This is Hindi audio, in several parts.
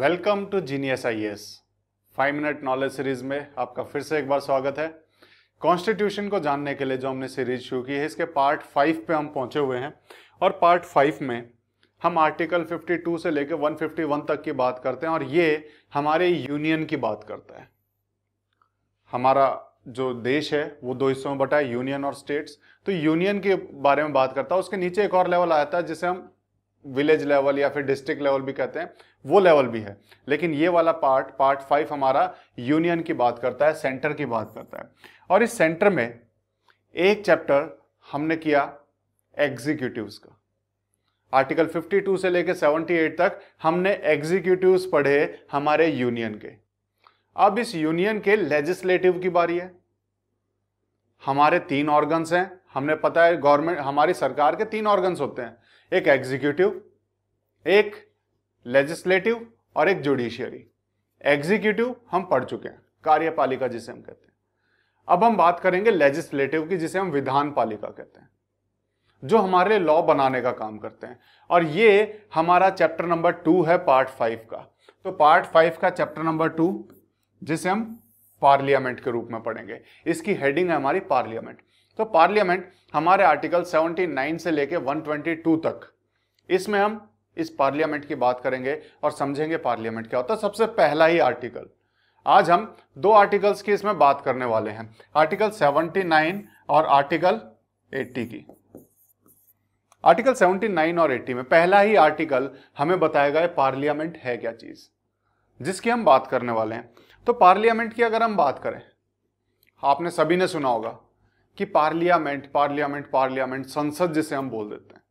welcome to genius IAS five minute knowledge series में आपका फिर से एक बार स्वागत है कॉन्स्टिट्यूशन को जानने के लिए जो हमने सीरीज शुरू की है इसके पार्ट फाइव पे हम पहुंचे हुए हैं और पार्ट फाइव में हम आर्टिकल 52 से लेकर 151 तक की बात करते हैं और ये हमारे यूनियन की बात करता है हमारा जो देश है वो दो हिस्सों में बटा है यूनियन और स्टेट्स तो यूनियन के बारे में बात करता है उसके नीचे एक और लेवल आता है जिसे हम विलेज लेवल या फिर डिस्ट्रिक्ट लेवल भी कहते हैं वो लेवल भी है लेकिन ये वाला पार्ट पार्ट फाइव हमारा यूनियन की बात करता है सेंटर की बात करता है और इस सेंटर में एक चैप्टर हमने किया एग्जीक्यूटिव का आर्टिकल 52 से लेकर 78 तक हमने एग्जीक्यूटिव पढ़े हमारे यूनियन के अब इस यूनियन के लेजिस्लेटिव की बारी है हमारे तीन ऑर्गन्स हैं हमने पता है गवर्नमेंट हमारी सरकार के तीन ऑर्गन्स होते हैं एक एग्जीक्यूटिव एक लेजिस्लेटिव और एक जुडिशियरी एग्जीक्यूटिव हम पढ़ चुके हैं कार्यपालिका जिसे हम कहते हैं अब हम बात करेंगे लेजिस्लेटिव की जिसे हम विधान पालिका कहते हैं जो हमारे लिए लॉ बनाने का काम करते हैं और ये हमारा चैप्टर नंबर टू है पार्ट फाइव का तो पार्ट फाइव का चैप्टर नंबर टू जिसे हम पार्लियामेंट के रूप में पढ़ेंगे इसकी हेडिंग है हमारी पार्लियामेंट तो पार्लियामेंट हमारे आर्टिकल 79 से लेके 122 तक इसमें हम इस पार्लियामेंट की बात करेंगे और समझेंगे पार्लियामेंट क्या होता है सबसे पहला ही आर्टिकल आज हम दो आर्टिकल्स की इसमें बात करने वाले हैं आर्टिकल 79 और आर्टिकल 80 की आर्टिकल 79 और 80 में पहला ही आर्टिकल हमें बताएगा ये पार्लियामेंट है क्या चीज जिसकी हम बात करने वाले हैं तो पार्लियामेंट की अगर हम बात करें आपने सभी ने सुना होगा कि पार्लियामेंट पार्लियामेंट पार्लियामेंट संसद जिसे हम बोल देते हैं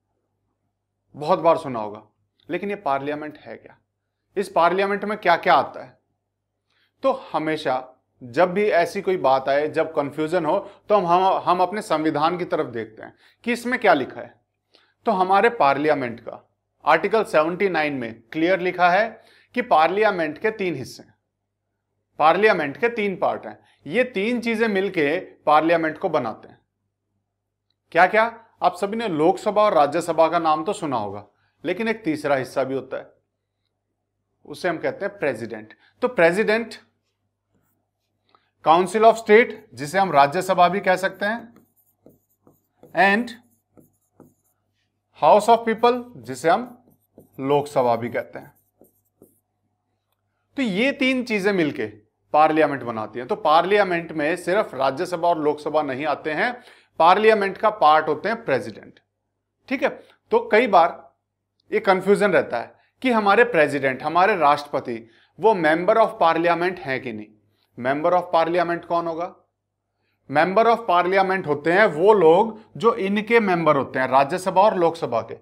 बहुत बार सुना होगा लेकिन ये पार्लियामेंट है क्या इस पार्लियामेंट में क्या क्या आता है तो हमेशा जब भी ऐसी कोई बात आए जब कंफ्यूजन हो तो हम हम, अपने संविधान की तरफ देखते हैं कि इसमें क्या लिखा है तो हमारे पार्लियामेंट का आर्टिकल 79 में क्लियर लिखा है कि पार्लियामेंट के तीन हिस्से हैं पार्लियामेंट के तीन पार्ट हैं ये तीन चीजें मिलके पार्लियामेंट को बनाते हैं क्या क्या आप सभी ने लोकसभा और राज्यसभा का नाम तो सुना होगा लेकिन एक तीसरा हिस्सा भी होता है उसे हम कहते हैं प्रेसिडेंट तो प्रेसिडेंट काउंसिल ऑफ स्टेट जिसे हम राज्यसभा भी कह सकते हैं एंड हाउस ऑफ पीपल जिसे हम लोकसभा भी कहते हैं तो ये तीन चीजें मिलके पार्लियामेंट बनाती हैं तो पार्लियामेंट में सिर्फ राज्यसभा और लोकसभा नहीं आते हैं पार्लियामेंट का पार्ट होते हैं प्रेसिडेंट ठीक है तो कई बार ये कन्फ्यूज़न रहता है कि हमारे प्रेसिडेंट हमारे राष्ट्रपति वो मेंबर ऑफ पार्लियामेंट हैं कि नहीं मेंबर ऑफ पार्लियामेंट कौन होगा मेंबर ऑफ पार्लियामेंट होते हैं वो लोग जो इनके मेंबर होते हैं राज्यसभा और लोकसभा के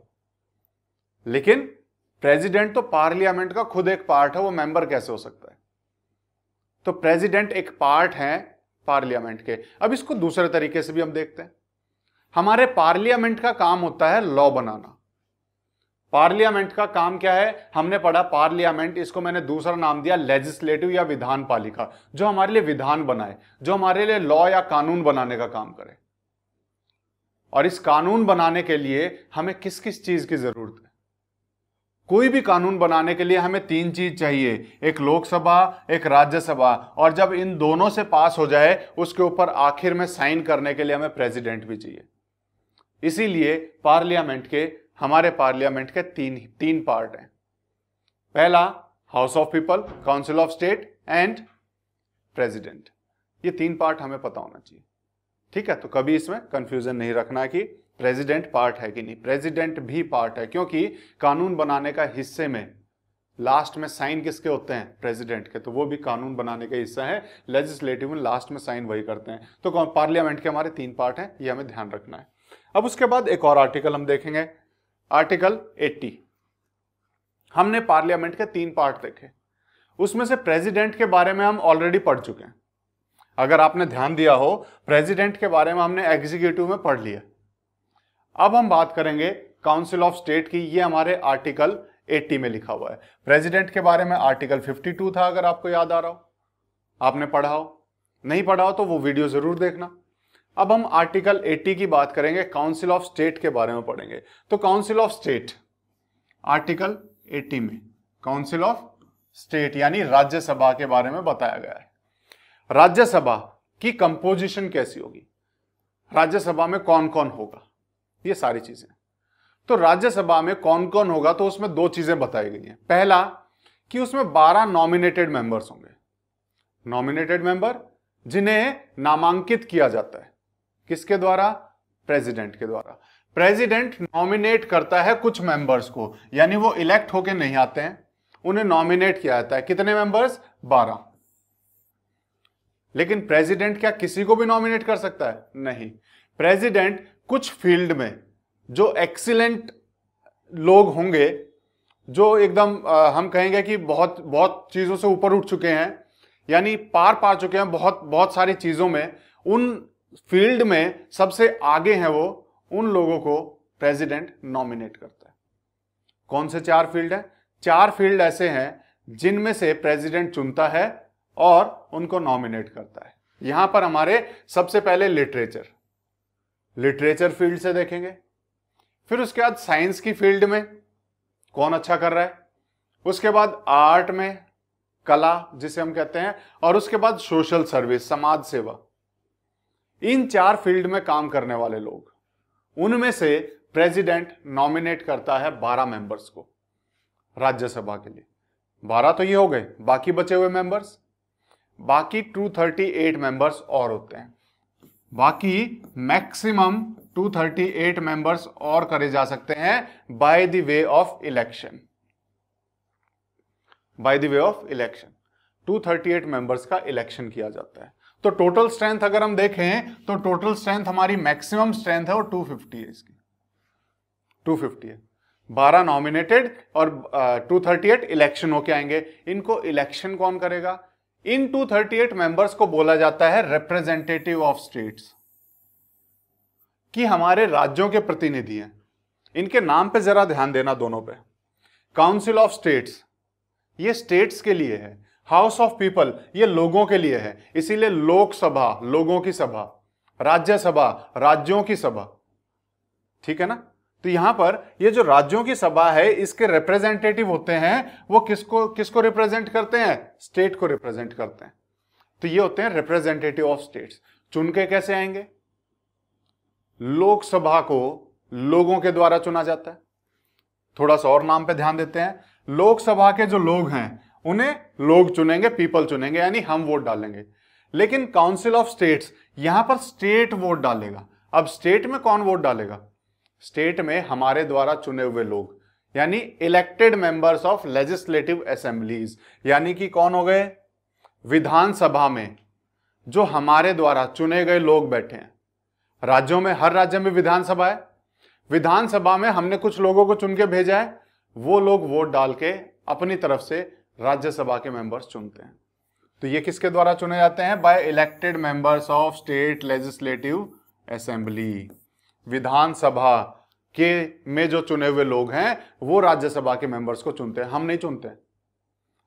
लेकिन प्रेसिडेंट तो पार्लियामेंट का खुद एक पार्ट है वो मेंबर कैसे हो सकता है तो प्रेसिडेंट एक पार्ट है पार्लियामेंट के अब इसको दूसरे तरीके से भी हम देखते हैं हमारे पार्लियामेंट का काम होता है लॉ बनाना पार्लियामेंट का काम क्या है हमने पढ़ा पार्लियामेंट इसको मैंने दूसरा नाम दिया लेजिस्लेटिव या विधान पालिका जो हमारे लिए विधान बनाए जो हमारे लिए लॉ या कानून बनाने का काम करे और इस कानून बनाने के लिए हमें किस किस चीज की जरूरत है कोई भी कानून बनाने के लिए हमें तीन चीज चाहिए एक लोकसभा एक राज्यसभा और जब इन दोनों से पास हो जाए उसके ऊपर आखिर में साइन करने के लिए हमें प्रेसिडेंट भी चाहिए इसीलिए पार्लियामेंट के हमारे पार्लियामेंट के तीन तीन पार्ट हैं पहला house of people council of state and president ये तीन पार्ट हमें पता होना चाहिए ठीक है तो कभी इसमें कंफ्यूजन नहीं रखना कि प्रेसिडेंट पार्ट है कि नहीं प्रेसिडेंट भी पार्ट है क्योंकि कानून बनाने का हिस्से में लास्ट में साइन किसके होते हैं प्रेसिडेंट के तो वो भी कानून बनाने का हिस्सा है लेजिस्लेटिव में लास्ट में साइन वही करते हैं तो पार्लियामेंट के हमारे तीन पार्ट हैं ये हमें ध्यान रखना है अब उसके बाद एक और आर्टिकल हम देखेंगे आर्टिकल 80 हमने पार्लियामेंट के तीन पार्ट देखे उसमें से प्रेसिडेंट के बारे में हम ऑलरेडी पढ़ चुके हैं अगर आपने ध्यान दिया हो प्रेसिडेंट के बारे में हमने एग्जीक्यूटिव में पढ़ लिया अब हम बात करेंगे काउंसिल ऑफ स्टेट की ये हमारे आर्टिकल 80 में लिखा हुआ है प्रेसिडेंट के बारे में आर्टिकल 52 था अगर आपको याद आ रहा हो आपने पढ़ा हो नहीं पढ़ा हो तो वो वीडियो जरूर देखना अब हम आर्टिकल 80 की बात करेंगे काउंसिल ऑफ स्टेट के बारे में पढ़ेंगे तो काउंसिल ऑफ स्टेट आर्टिकल 80 में काउंसिल ऑफ स्टेट यानी राज्यसभा के बारे में बताया गया है राज्यसभा की कंपोजिशन कैसी होगी राज्यसभा में कौन कौन होगा ये सारी चीजें तो राज्यसभा में कौन कौन होगा तो उसमें दो चीजें बताई गई हैं पहला कि उसमें बारह नॉमिनेटेड मेंबर्स होंगे नॉमिनेटेड मेंबर जिन्हें नामांकित किया जाता है किसके द्वारा प्रेसिडेंट के द्वारा प्रेसिडेंट नॉमिनेट करता है कुछ मेंबर्स को यानी वो इलेक्ट होके नहीं आते हैं उन्हें नॉमिनेट किया जाता है कितने मेंबर्स बारह लेकिन प्रेसिडेंट क्या किसी को भी नॉमिनेट कर सकता है नहीं प्रेसिडेंट कुछ फील्ड में जो एक्सीलेंट लोग होंगे जो एकदम आ, हम कहेंगे कि बहुत बहुत चीज़ों से ऊपर उठ चुके हैं यानी पार पा चुके हैं बहुत बहुत सारी चीज़ों में उन फील्ड में सबसे आगे हैं वो उन लोगों को प्रेसिडेंट नॉमिनेट करता है कौन से चार फील्ड हैं चार फील्ड ऐसे हैं जिनमें से प्रेसिडेंट चुनता है और उनको नॉमिनेट करता है यहां पर हमारे सबसे पहले लिटरेचर लिटरेचर फील्ड से देखेंगे फिर उसके बाद साइंस की फील्ड में कौन अच्छा कर रहा है उसके बाद आर्ट में कला जिसे हम कहते हैं और उसके बाद सोशल सर्विस समाज सेवा इन चार फील्ड में काम करने वाले लोग उनमें से प्रेसिडेंट नॉमिनेट करता है बारह मेंबर्स को राज्यसभा के लिए बारह तो ये हो गए बाकी बचे हुए मेंबर्स बाकी 238 मेंबर्स और होते हैं बाकी मैक्सिमम 238 मेंबर्स और करे जा सकते हैं by the way of election by the way of election 238 members का इलेक्शन किया जाता है तो टोटल स्ट्रेंथ अगर हम देखें तो टोटल स्ट्रेंथ हमारी मैक्सिमम स्ट्रेंथ है और 250 है इसकी 250 है 12 नॉमिनेटेड और टू थर्टी एट इलेक्शन होके आएंगे इनको इलेक्शन कौन करेगा इन 238 मेंबर्स को बोला जाता है रिप्रेजेंटेटिव ऑफ स्टेट्स कि हमारे राज्यों के प्रतिनिधि हैं इनके नाम पे जरा ध्यान देना दोनों पे काउंसिल ऑफ स्टेट्स ये स्टेट्स के लिए है हाउस ऑफ पीपल ये लोगों के लिए है इसीलिए लोकसभा लोगों की सभा राज्यसभा राज्यों की सभा ठीक है ना तो यहां पर ये जो राज्यों की सभा है इसके रिप्रेजेंटेटिव होते हैं वो किसको किसको रिप्रेजेंट करते हैं स्टेट को रिप्रेजेंट करते हैं तो ये होते हैं रिप्रेजेंटेटिव ऑफ स्टेट्स चुन के कैसे आएंगे लोकसभा को लोगों के द्वारा चुना जाता है थोड़ा सा और नाम पे ध्यान देते हैं लोकसभा के जो लोग हैं उन्हें लोग चुनेंगे पीपल चुनेंगे यानी हम वोट डालेंगे लेकिन काउंसिल ऑफ स्टेट्स यहां पर स्टेट वोट डालेगा अब स्टेट में कौन वोट डालेगा स्टेट में हमारे द्वारा चुने हुए लोग यानी elected members of legislative assemblies यानी कि कौन हो गए विधानसभा में जो हमारे द्वारा चुने गए लोग बैठे हैं राज्यों में हर राज्य में विधानसभा है विधानसभा में हमने कुछ लोगों को चुन के भेजा है वो लोग वोट डाल के अपनी तरफ से राज्यसभा के मेंबर्स चुनते हैं तो ये किसके द्वारा चुने जाते हैं by elected members of state legislative assembly विधानसभा के में जो चुने हुए लोग हैं वो राज्यसभा के मेंबर्स को चुनते हैं हम नहीं चुनते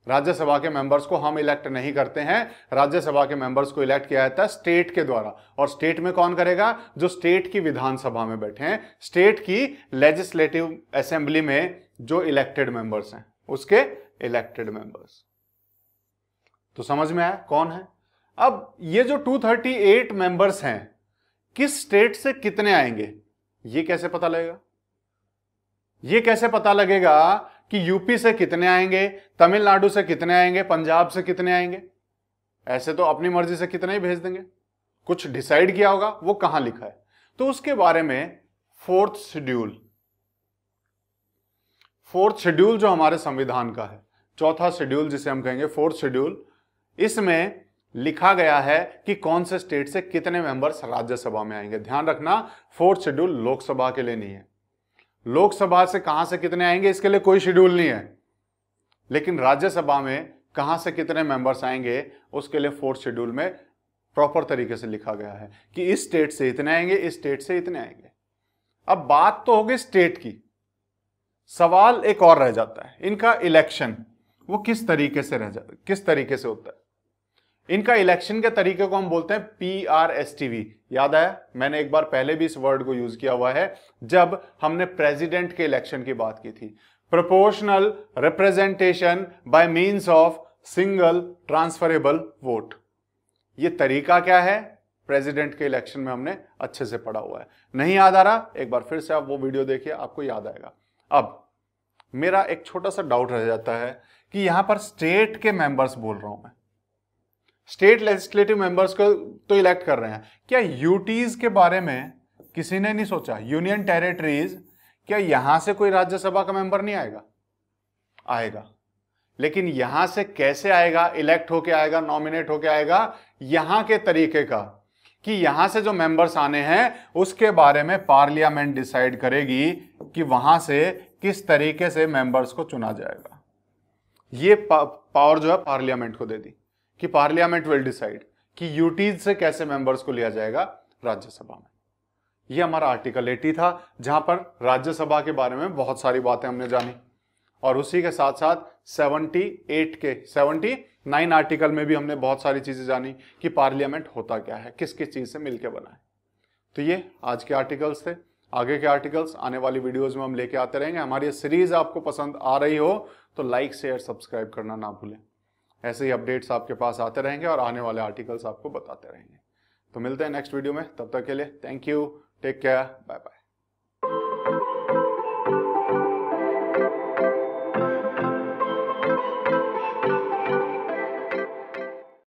राज्यसभा के मेंबर्स को हम इलेक्ट नहीं करते हैं राज्यसभा के मेंबर्स को इलेक्ट किया जाता है स्टेट के द्वारा और स्टेट में कौन करेगा जो स्टेट की विधानसभा में बैठे हैं स्टेट की लेजिस्लेटिव असेंबली में जो इलेक्टेड मेंबर्स हैं उसके इलेक्टेड मेंबर्स तो समझ में आया कौन है अब ये जो 238 मेंबर्स हैं किस स्टेट से कितने आएंगे ये कैसे पता लगेगा ये कैसे पता लगेगा कि यूपी से कितने आएंगे तमिलनाडु से कितने आएंगे पंजाब से कितने आएंगे ऐसे तो अपनी मर्जी से कितने ही भेज देंगे कुछ डिसाइड किया होगा वो कहां लिखा है तो उसके बारे में फोर्थ शेड्यूल फोर्थ शेड्यूल जो हमारे संविधान का है चौथा शेड्यूल जिसे हम कहेंगे फोर्थ शेड्यूल इसमें लिखा गया है कि कौन से स्टेट से कितने मेंबर्स राज्यसभा में आएंगे ध्यान रखना फोर्थ शेड्यूल लोकसभा के लिए नहीं है लोकसभा से कहां से कितने आएंगे इसके लिए कोई शेड्यूल नहीं है लेकिन राज्यसभा में कहां से कितने मेंबर्स आएंगे उसके लिए फोर्थ शेड्यूल में प्रॉपर तरीके से लिखा गया है कि इस स्टेट से इतने आएंगे इस स्टेट से इतने आएंगे अब बात तो होगी स्टेट की सवाल एक और रह जाता है इनका इलेक्शन वो किस तरीके से रह जाता किस तरीके से होता है इनका इलेक्शन के तरीके को हम बोलते हैं P R S T V याद आया मैंने एक बार पहले भी इस वर्ड को यूज किया हुआ है जब हमने प्रेसिडेंट के इलेक्शन की बात की थी proportional representation by means of single transferable vote ये तरीका क्या है प्रेसिडेंट के इलेक्शन में हमने अच्छे से पढ़ा हुआ है नहीं याद आ रहा एक बार फिर से आप वो वीडियो देखिए आपको याद आएगा अब मेरा एक छोटा सा डाउट रह जाता है कि यहां पर स्टेट के मेंबर्स बोल रहा हूं मैं स्टेट लेजिस्लेटिव मेंबर्स को तो इलेक्ट कर रहे हैं क्या यूटीज के बारे में किसी ने नहीं सोचा यूनियन टेरिटरीज क्या यहां से कोई राज्यसभा का मेंबर नहीं आएगा आएगा लेकिन यहां से कैसे आएगा इलेक्ट होके आएगा नॉमिनेट होके आएगा यहां के तरीके का कि यहां से जो मेंबर्स आने हैं उसके बारे में पार्लियामेंट डिसाइड करेगी कि वहां से किस तरीके से मेंबर्स को चुना जाएगा ये पावर जो है पार्लियामेंट को दे दी कि पार्लियामेंट विल डिसाइड कि यूटीज से कैसे मेंबर्स को लिया जाएगा राज्यसभा में ये हमारा आर्टिकल 80 था जहां पर राज्यसभा के बारे में बहुत सारी बातें हमने जानी और उसी के साथ साथ 78 के 79 आर्टिकल में भी हमने बहुत सारी चीजें जानी कि पार्लियामेंट होता क्या है किस किस चीज से मिलकर बना है तो ये आज के आर्टिकल्स थे आगे के आर्टिकल्स आने वाली वीडियोस में हम लेके आते रहेंगे हमारी सीरीज आपको पसंद आ रही हो तो लाइक शेयर सब्सक्राइब करना ना भूलें ऐसे ही अपडेट्स आपके पास आते रहेंगे और आने वाले आर्टिकल्स आपको बताते रहेंगे तो मिलते हैं नेक्स्ट वीडियो में तब तक के लिए thank you take care bye bye